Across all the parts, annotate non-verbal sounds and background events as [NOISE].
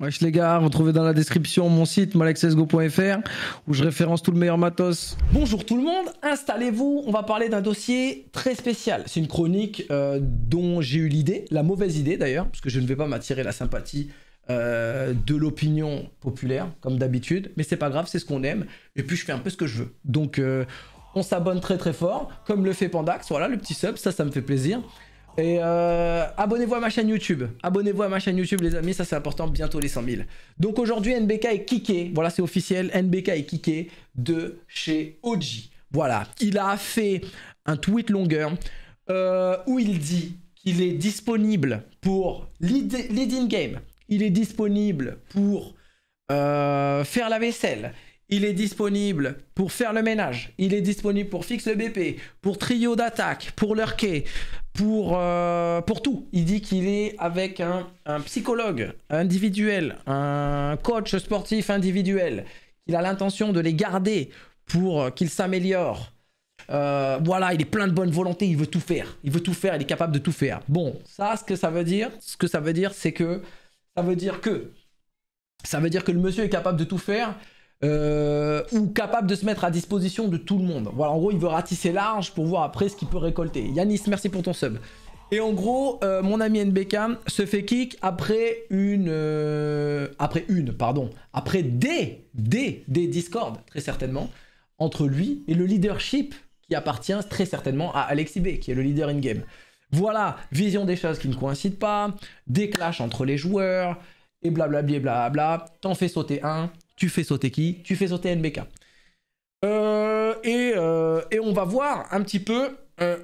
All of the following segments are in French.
Wesh les gars, vous trouvez dans la description mon site malexesgo.fr où je référence tout le meilleur matos. Bonjour tout le monde, installez-vous, on va parler d'un dossier très spécial. C'est une chronique euh, dont j'ai eu l'idée, la mauvaise idée d'ailleurs, parce que je ne vais pas m'attirer la sympathie euh, de l'opinion populaire comme d'habitude, mais c'est pas grave, c'est ce qu'on aime, et puis je fais un peu ce que je veux. Donc euh, on s'abonne très très fort, comme le fait Pandax, voilà le petit sub, ça ça me fait plaisir. Et euh, abonnez-vous à ma chaîne YouTube. Abonnez-vous à ma chaîne YouTube, les amis. Ça, c'est important. Bientôt les 100 000. Donc aujourd'hui, NBK est kické. Voilà, c'est officiel. NBK est kické de chez OG, Voilà. Il a fait un tweet longueur euh, où il dit qu'il est disponible pour lead, game. Il est disponible pour euh, faire la vaisselle il est disponible pour faire le ménage, il est disponible pour fixe le BP, pour trio d'attaque, pour leur pour, euh, pour tout. Il dit qu'il est avec un, un, psychologue individuel, un coach sportif individuel, qu'il a l'intention de les garder pour euh, qu'ils s'améliorent. Euh, voilà, il est plein de bonne volonté, il veut tout faire, il veut tout faire, il est capable de tout faire. Bon, ça, ce que ça veut dire, ce que ça veut dire, c'est que ça veut dire que ça veut dire que le monsieur est capable de tout faire, euh, ou capable de se mettre à disposition de tout le monde. Voilà, en gros, il veut ratisser large pour voir après ce qu'il peut récolter. Yanis, merci pour ton sub. Et en gros, euh, mon ami NBK se fait kick après une... Euh, après une, pardon. Après des, des, des discords, très certainement, entre lui et le leadership qui appartient très certainement à Alexis B, qui est le leader in-game. Voilà, vision des choses qui ne coïncident pas, des clashs entre les joueurs, et blablabla, blablabla. T'en fais sauter un, tu fais sauter qui Tu fais sauter NBK. Euh, euh, et, on va voir un petit peu. Euh,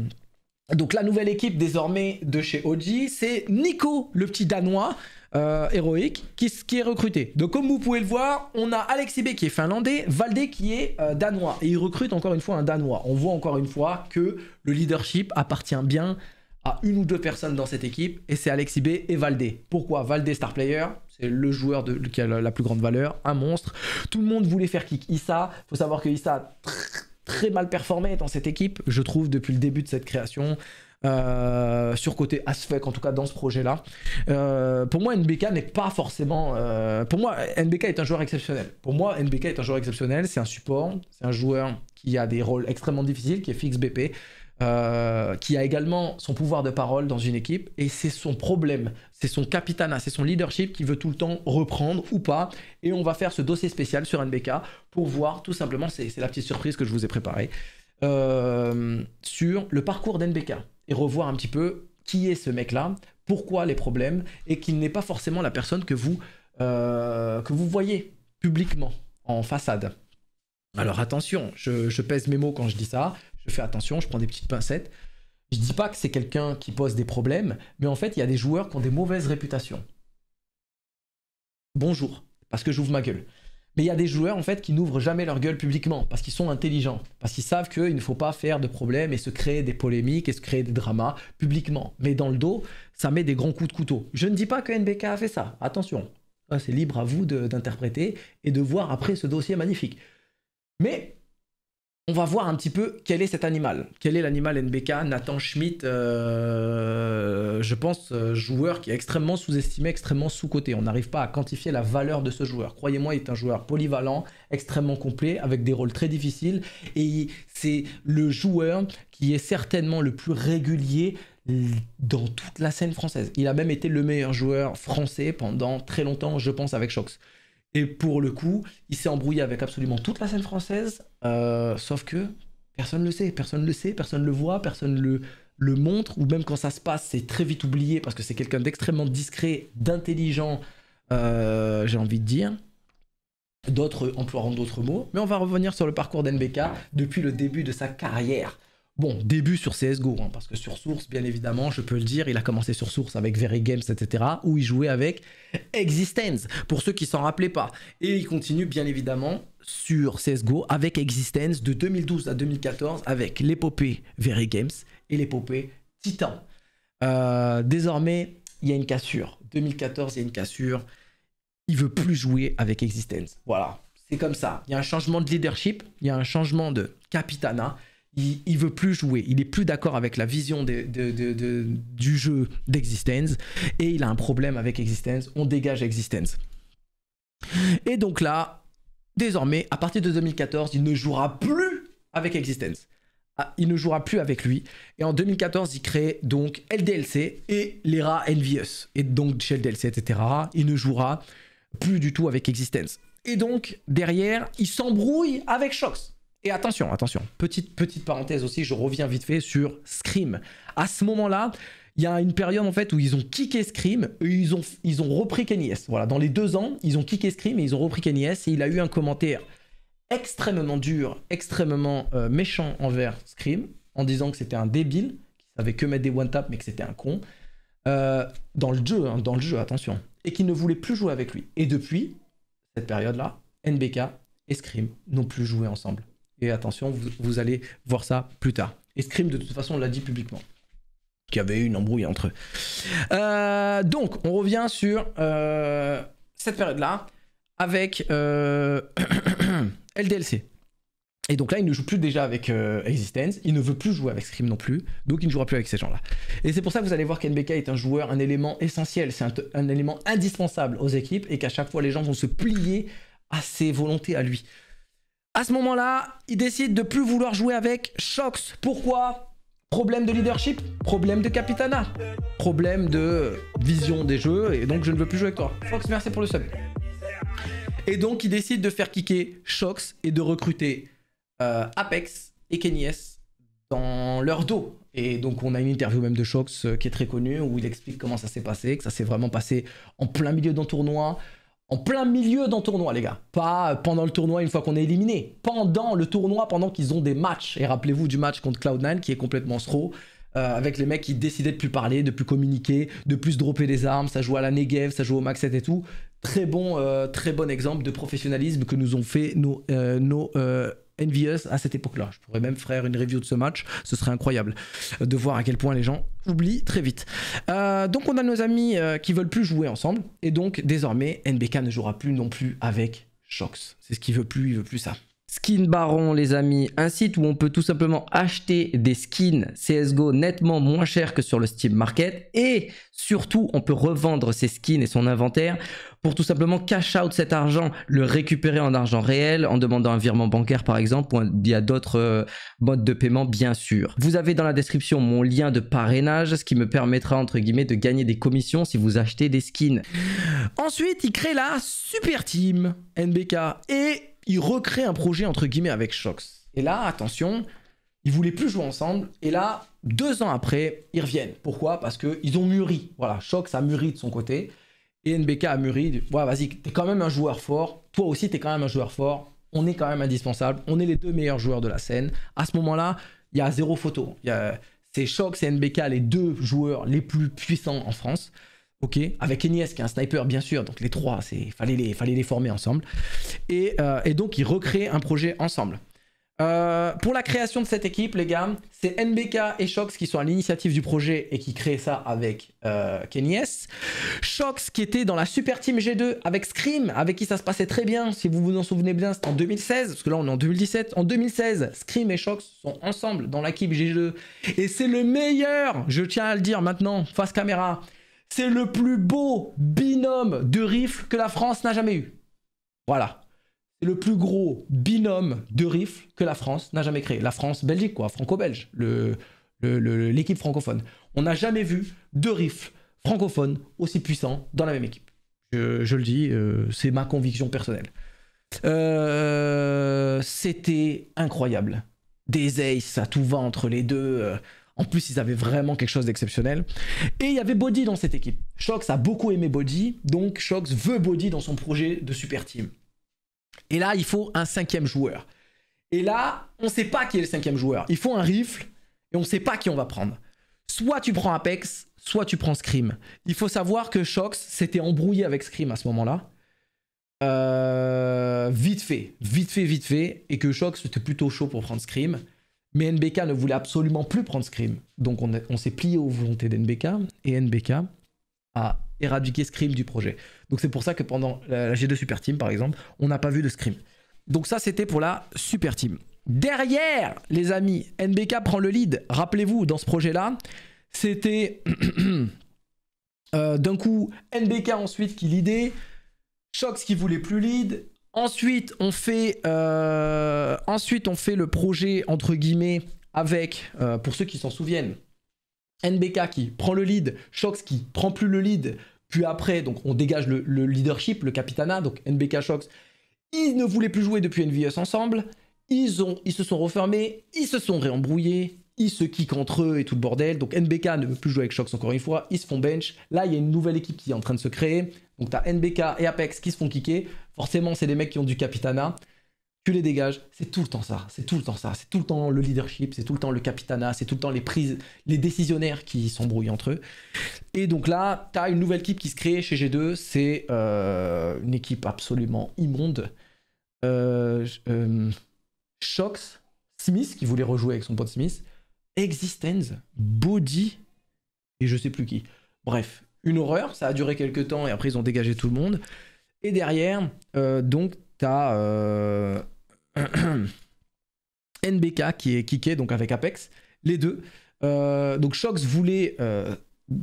[CLEARS THROAT] donc la nouvelle équipe désormais de chez OG, c'est Nico, le petit Danois héroïque, qui, est recruté. Donc comme vous pouvez le voir, on a Alexis qui est finlandais, Valdé qui est Danois. Et il recrute encore une fois un Danois. On voit encore une fois que le leadership appartient bien à une ou deux personnes dans cette équipe, et c'est Alexis B et Valdé. Pourquoi Valdé star player, c'est le joueur qui a la plus grande valeur, un monstre. Tout le monde voulait faire kick Issa. Faut savoir que Issa très, très mal performé dans cette équipe, je trouve, depuis le début de cette création. Euh, sur côté Asfec en tout cas dans ce projet là euh, pour moi NBK n'est pas forcément euh, pour moi NBK est un joueur exceptionnel pour moi NBK est un joueur exceptionnel c'est un support c'est un joueur qui a des rôles extrêmement difficiles qui est fixe BP euh, qui a également son pouvoir de parole dans une équipe, et c'est son problème, c'est son capitana, c'est son leadership qui veut tout le temps reprendre ou pas, et on va faire ce dossier spécial sur NBK pour voir tout simplement, c'est la petite surprise que je vous ai préparée, euh, sur le parcours d'NBK, et revoir un petit peu qui est ce mec-là, pourquoi les problèmes, et qu'il n'est pas forcément la personne que vous, euh, que vous voyez publiquement en façade. Alors attention, je, pèse mes mots quand je dis ça je fais attention, je prends des petites pincettes. Je dis pas que c'est quelqu'un qui pose des problèmes, mais en fait, il y a des joueurs qui ont des mauvaises réputations. Bonjour, parce que j'ouvre ma gueule. Mais il y a des joueurs en fait qui n'ouvrent jamais leur gueule publiquement parce qu'ils sont intelligents, parce qu'ils savent qu'il ne faut pas faire de problèmes et se créer des polémiques et se créer des dramas publiquement. Mais dans le dos, ça met des grands coups de couteau. Je ne dis pas que NBK a fait ça, attention. C'est libre à vous d'interpréter et de voir après ce dossier magnifique. Mais on va voir un petit peu quel est cet animal. Quel est l'animal NBK Nathan Schmidt, euh, je pense, euh, joueur qui est extrêmement sous-estimé, extrêmement sous-coté. On n'arrive pas à quantifier la valeur de ce joueur. Croyez-moi, il est un joueur polyvalent, extrêmement complet, avec des rôles très difficiles. Et c'est le joueur qui est certainement le plus régulier dans toute la scène française. Il a même été le meilleur joueur français pendant très longtemps, je pense, avec Shox. Et pour le coup, il s'est embrouillé avec absolument toute la scène française, euh, sauf que personne ne le sait, personne ne le sait, personne ne le voit, personne le, le montre, ou même quand ça se passe, c'est très vite oublié parce que c'est quelqu'un d'extrêmement discret, d'intelligent, euh, j'ai envie de dire. D'autres emploieront d'autres mots, mais on va revenir sur le parcours d'NBK depuis le début de sa carrière. Bon, début sur CSGO, hein, parce que sur Source, bien évidemment, je peux le dire, il a commencé sur Source avec Very Games, etc., où il jouait avec Existence, pour ceux qui s'en rappelaient pas. Et il continue, bien évidemment, sur CSGO avec Existence de 2012 à 2014, avec l'épopée Very Games et l'épopée Titan. Euh, désormais, il y a une cassure. 2014, il y a une cassure. Il veut plus jouer avec Existence. Voilà, c'est comme ça. Il y a un changement de leadership, il y a un changement de capitana il, il, veut plus jouer, il est plus d'accord avec la vision de, du jeu d'Existence et il a un problème avec Existence, on dégage Existence. Et donc là, désormais, à partir de 2014, il ne jouera plus avec Existence. Ah, il ne jouera plus avec lui. Et en 2014, il crée donc LDLC et les Envious. Et donc chez LDLC, etc., il ne jouera plus du tout avec Existence. Et donc, derrière, il s'embrouille avec Shox. Et attention, attention, petite, petite parenthèse aussi, je reviens vite fait sur Scream. À ce moment-là, il y a une période en fait où ils ont kické Scream et ils ont, ils ont repris Kenny Voilà, dans les deux ans, ils ont kické Scream et ils ont repris Kenny Et il a eu un commentaire extrêmement dur, extrêmement euh, méchant envers Scream, en disant que c'était un débile, qui savait que mettre des one-tap mais que c'était un con. Euh, dans le jeu, hein, dans le jeu, attention. Et qu'il ne voulait plus jouer avec lui. Et depuis, cette période-là, NBK et Scream n'ont plus joué ensemble. Et attention, vous, allez voir ça plus tard. Et Scream, de toute façon, l'a dit publiquement qu'il y avait eu une embrouille entre eux. Euh, donc, on revient sur euh, cette période-là avec euh, LDLC. [CLEARS THROAT] Et donc là, il ne joue plus déjà avec Existence, il ne veut plus jouer avec Scream non plus, donc il ne jouera plus avec ces gens-là. Et c'est pour ça que vous allez voir qu'NBK est un joueur, un élément essentiel, c'est un, un, élément indispensable aux équipes, et qu'à chaque fois, les gens vont se plier à ses volontés à lui. À ce moment-là, il décide de plus vouloir jouer avec Shox. Pourquoi Problème de leadership, problème de capitana, problème de vision des jeux, et donc je ne veux plus jouer avec toi. Fox, merci pour le sub. Et donc il décide de faire kicker Shox et de recruter euh, Apex et Kenyes dans leur dos. Et donc on a une interview même de Shox euh, qui est très connue où il explique comment ça s'est passé, que ça s'est vraiment passé en plein milieu d'un tournoi, en plein milieu d'un tournoi, les gars. Pas pendant le tournoi une fois qu'on est éliminé. Pendant le tournoi, pendant qu'ils ont des matchs. Et rappelez-vous du match contre Cloud9 qui est complètement stro. Euh, avec les mecs qui décidaient de plus parler, de plus communiquer, de plus dropper des armes. Ça joue à la Negev, ça joue au Max 7 et tout. Très bon, euh, très bon exemple de professionnalisme que nous ont fait nos, euh, nos Envious à cette époque-là. Je pourrais même faire une review de ce match, ce serait incroyable de voir à quel point les gens oublient très vite. Euh, donc on a nos amis euh, qui veulent plus jouer ensemble, et donc désormais NBK ne jouera plus non plus avec Shox. C'est ce qu'il veut plus, il veut plus ça. Skin Baron, les amis, un site où on peut tout simplement acheter des skins CSGO nettement moins cher que sur le Steam Market. Et surtout, on peut revendre ses skins et son inventaire pour tout simplement cash out cet argent, le récupérer en argent réel, en demandant un virement bancaire par exemple, ou il y a d'autres euh, modes de paiement bien sûr. Vous avez dans la description mon lien de parrainage, ce qui me permettra entre guillemets de gagner des commissions si vous achetez des skins. Ensuite, il crée la Super Team NBK et il recrée un projet entre guillemets avec Shox. Et là, attention, ils voulaient plus jouer ensemble. Et là, deux ans après, ils reviennent. Pourquoi Parce qu'ils ont mûri. Voilà, Shox a mûri de son côté. Et NBK a mûri. Ouais, vas-y, t'es quand même un joueur fort. Toi aussi, t'es quand même un joueur fort. On est quand même indispensable. On est les deux meilleurs joueurs de la scène. À ce moment-là, il y a zéro photo. C'est Shox et NBK, les deux joueurs les plus puissants en France ok, avec Enies qui est un sniper bien sûr, donc les trois, c'est fallait les, fallait les former ensemble. Et, euh, donc ils recréent un projet ensemble. Euh, pour la création de cette équipe, les gars, c'est NBK et Shox qui sont à l'initiative du projet et qui créent ça avec euh, Kenny Shox qui était dans la Super Team G2 avec Scream, avec qui ça se passait très bien. Si vous vous en souvenez bien, c'était en 2016, parce que là on est en 2017. En 2016, Scream et Shox sont ensemble dans l'équipe G2. Et c'est le meilleur, je tiens à le dire maintenant, face caméra, c'est le plus beau binôme de rifles que la France n'a jamais eu. Voilà. C'est le plus gros binôme de rifles que la France n'a jamais créé. La France-Belgique, quoi, franco-belge, l'équipe le, francophone. On n'a jamais vu deux rifles francophones aussi puissants dans la même équipe. Je, le dis, euh, c'est ma conviction personnelle. Euh, c'était incroyable. Des aces à tout ventre, les deux. Euh, en plus, ils avaient vraiment quelque chose d'exceptionnel. Et il y avait Body dans cette équipe. Shox a beaucoup aimé Body, donc Shox veut Body dans son projet de super team. Et là, il faut un cinquième joueur. Et là, on ne sait pas qui est le cinquième joueur. Il faut un rifle et on ne sait pas qui on va prendre. Soit tu prends Apex, soit tu prends Scream. Il faut savoir que Shox s'était embrouillé avec Scream à ce moment-là. Euh, vite fait, vite fait, vite fait. Et que Shox était plutôt chaud pour prendre Scream. Mais NBK ne voulait absolument plus prendre Scream. Donc on, s'est plié aux volontés d'NBK et NBK a éradiqué Scream du projet. Donc c'est pour ça que pendant la G2 Super Team par exemple, on n'a pas vu de Scream. Donc ça c'était pour la Super Team. Derrière, les amis, NBK prend le lead. Rappelez-vous, dans ce projet-là, c'était [CLEARS THROAT] euh, d'un coup NBK ensuite qui leadait, Shox qui voulait plus lead, Ensuite, on fait, euh, ensuite, on fait le projet, entre guillemets, avec, euh, pour ceux qui s'en souviennent, NBK qui prend le lead, Shox qui prend plus le lead, puis après, donc on dégage le, leadership, le capitana, donc NBK Shox. Ils ne voulaient plus jouer depuis NVS ensemble. Ils, ont, ils se sont refermés, ils se sont réembrouillés, ils se kickent entre eux et tout le bordel. Donc NBK ne veut plus jouer avec Shox encore une fois, ils se font bench. Là, il y a une nouvelle équipe qui est en train de se créer. Donc tu as NBK et Apex qui se font kicker. Forcément, c'est des mecs qui ont du capitana. Tu les dégages. C'est tout le temps ça. C'est tout le temps ça. C'est tout le temps le leadership. C'est tout le temps le capitana. C'est tout le temps les prises, les décisionnaires qui s'embrouillent entre eux. Et donc là, tu as une nouvelle équipe qui se crée chez G2. C'est euh, une équipe absolument immonde. Euh, euh, Shox, Smith, qui voulait rejouer avec son pote Smith, Existence, Body, et je sais plus qui. Bref, une horreur. Ça a duré quelques temps et après ils ont dégagé tout le monde. Et derrière, euh, donc, t'as euh, [CLEARS THROAT] NBK qui est kické, donc avec Apex, les deux. Euh, donc Shox voulait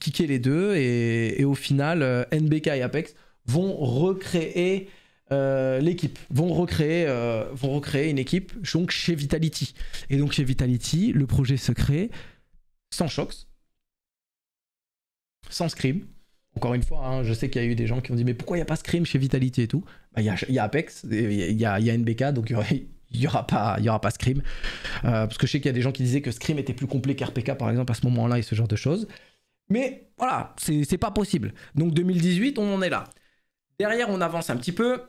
kicker les deux et, au final, NBK et Apex vont recréer l'équipe, vont recréer, vont recréer une équipe donc chez Vitality. Et donc chez Vitality, le projet se crée sans Shox, sans Scream. Encore une fois, hein, je sais qu'il y a eu des gens qui ont dit mais pourquoi il n'y a pas Scream chez Vitality et tout bah, Il y, a Apex, il y, a NBK, donc il n'y aura, pas, y aura pas Scream. Euh, parce que je sais qu'il y a des gens qui disaient que Scream était plus complet qu'RPK par exemple à ce moment-là et ce genre de choses. Mais voilà, c'est pas possible. Donc 2018, on en est là. Derrière, on avance un petit peu.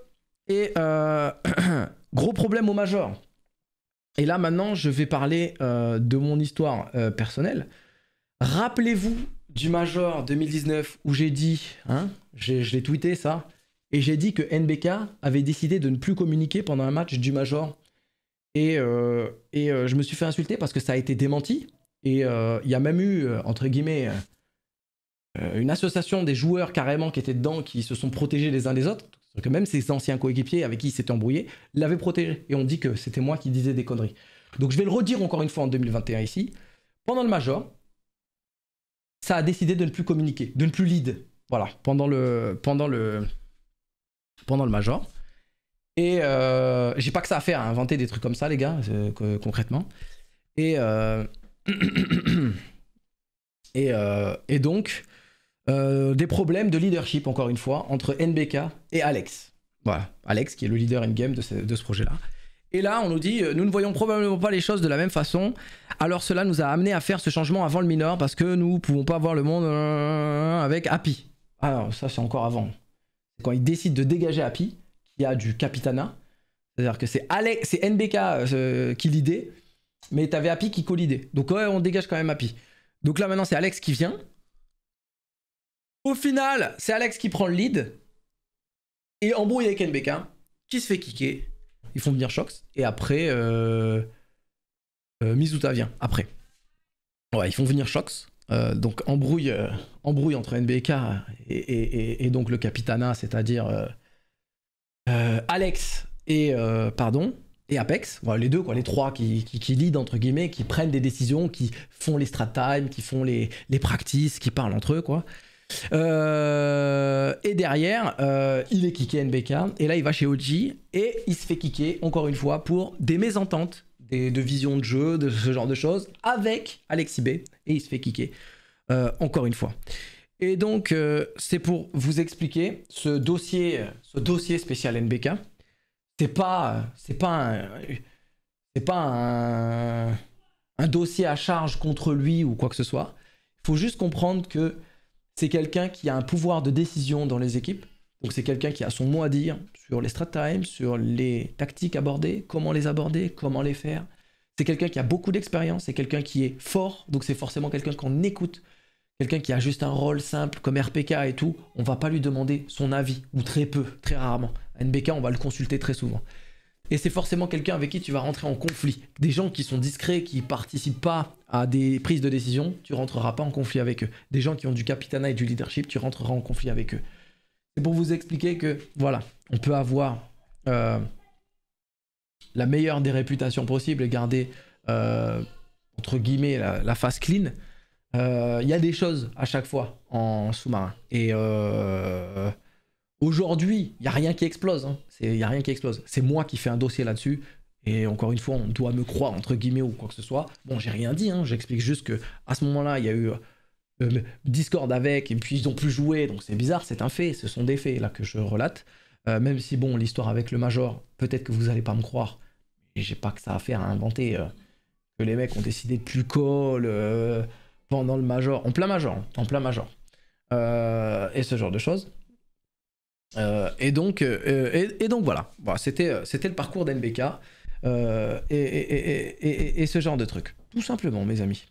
Et euh, [CLEARS THROAT] gros problème au major. Et là, maintenant, je vais parler euh, de mon histoire personnelle. Rappelez-vous du Major 2019 où j'ai dit, hein, je l'ai tweeté ça, et j'ai dit que NBK avait décidé de ne plus communiquer pendant un match du Major. Et, euh, et euh, je me suis fait insulter parce que ça a été démenti. Et euh, il y a même eu, entre guillemets, une association des joueurs carrément qui étaient dedans, qui se sont protégés les uns des autres. que même ses anciens coéquipiers avec qui il s'était embrouillé l'avaient protégé. Et on dit que c'était moi qui disais des conneries. Donc je vais le redire encore une fois en 2021 ici. Pendant le Major, ça a décidé de ne plus communiquer, de ne plus lead. Voilà, pendant le, pendant le, pendant le major. Et euh, j'ai pas que ça à faire, à inventer des trucs comme ça, les gars, euh, concrètement. Et, euh, [COUGHS] et, donc, des problèmes de leadership, encore une fois, entre NBK et Alex. Voilà, Alex qui est le leader endgame de de ce projet-là. Et là, on nous dit, euh, nous ne voyons probablement pas les choses de la même façon. Alors cela nous a amené à faire ce changement avant le mineur parce que nous ne pouvons pas voir le monde euh, avec Happy. Alors ça, c'est encore avant. Quand il décide de dégager Happy, qui a du Capitana, c'est-à-dire que c'est Alex, c'est NBK euh, qui l'idée, mais avais Happy qui collidait. Donc on dégage quand même Happy. Donc là maintenant, c'est Alex qui vient. Au final, c'est Alex qui prend le lead et embrouille avec NBK, qui se fait kicker ils font venir Shox. Et après, euh, euh vient, après. Ouais, ils font venir Shox. Euh, donc embrouille, euh, embrouille entre NBK et, donc le Capitana, c'est-à-dire Alex et pardon et Apex, les deux quoi, les trois qui, qui, lead entre guillemets, qui prennent des décisions, qui font les strat time, qui font les, les practices, qui parlent entre eux quoi. Euh, et derrière, euh, il est kické NBK. Et là, il va chez OG et il se fait kicker, encore une fois, pour des mésententes, des, de vision de jeu, de ce genre de choses, avec Alexis B. Et il se fait kicker, euh, encore une fois. Et donc, c'est pour vous expliquer ce dossier, ce dossier spécial NBK. C'est pas, c'est pas, c'est pas un, un dossier à charge contre lui ou quoi que ce soit. Il faut juste comprendre que c'est quelqu'un qui a un pouvoir de décision dans les équipes. Donc c'est quelqu'un qui a son mot à dire sur les strat times, sur les tactiques abordées, comment les aborder, comment les faire. C'est quelqu'un qui a beaucoup d'expérience, c'est quelqu'un qui est fort, donc c'est forcément quelqu'un qu'on écoute. Quelqu'un qui a juste un rôle simple comme RPK et tout, on va pas lui demander son avis, ou très peu, très rarement. À NBK, on va le consulter très souvent. Et c'est forcément quelqu'un avec qui tu vas rentrer en conflit. Des gens qui sont discrets, qui participent pas à des prises de décision, tu rentreras pas en conflit avec eux. Des gens qui ont du capitana et du leadership, tu rentreras en conflit avec eux. C'est pour vous expliquer que, voilà, on peut avoir euh, la meilleure des réputations possibles et garder, euh, entre guillemets, la, face clean. Euh, il y a des choses à chaque fois en sous-marin. Et Aujourd'hui, il n'y a rien qui explose. Hein. C'est, a rien qui explose. C'est moi qui fais un dossier là-dessus. Et encore une fois, on doit me croire, entre guillemets, ou quoi que ce soit. Bon, j'ai rien dit, hein. j'explique juste que à ce moment-là, il y a eu euh, Discord avec, et puis ils n'ont plus joué, donc c'est bizarre, c'est un fait, ce sont des faits là que je relate. Euh, même si, bon, l'histoire avec le Major, peut-être que vous n'allez pas me croire, et j'ai pas que ça à faire à inventer, euh, que les mecs ont décidé de plus call pendant le Major, en plein Major, hein. en plein Major, et ce genre de choses. Euh, et, donc, euh, euh, et, donc voilà, c'était, c'était le parcours d'NBK et, ce genre de truc. Tout simplement, mes amis.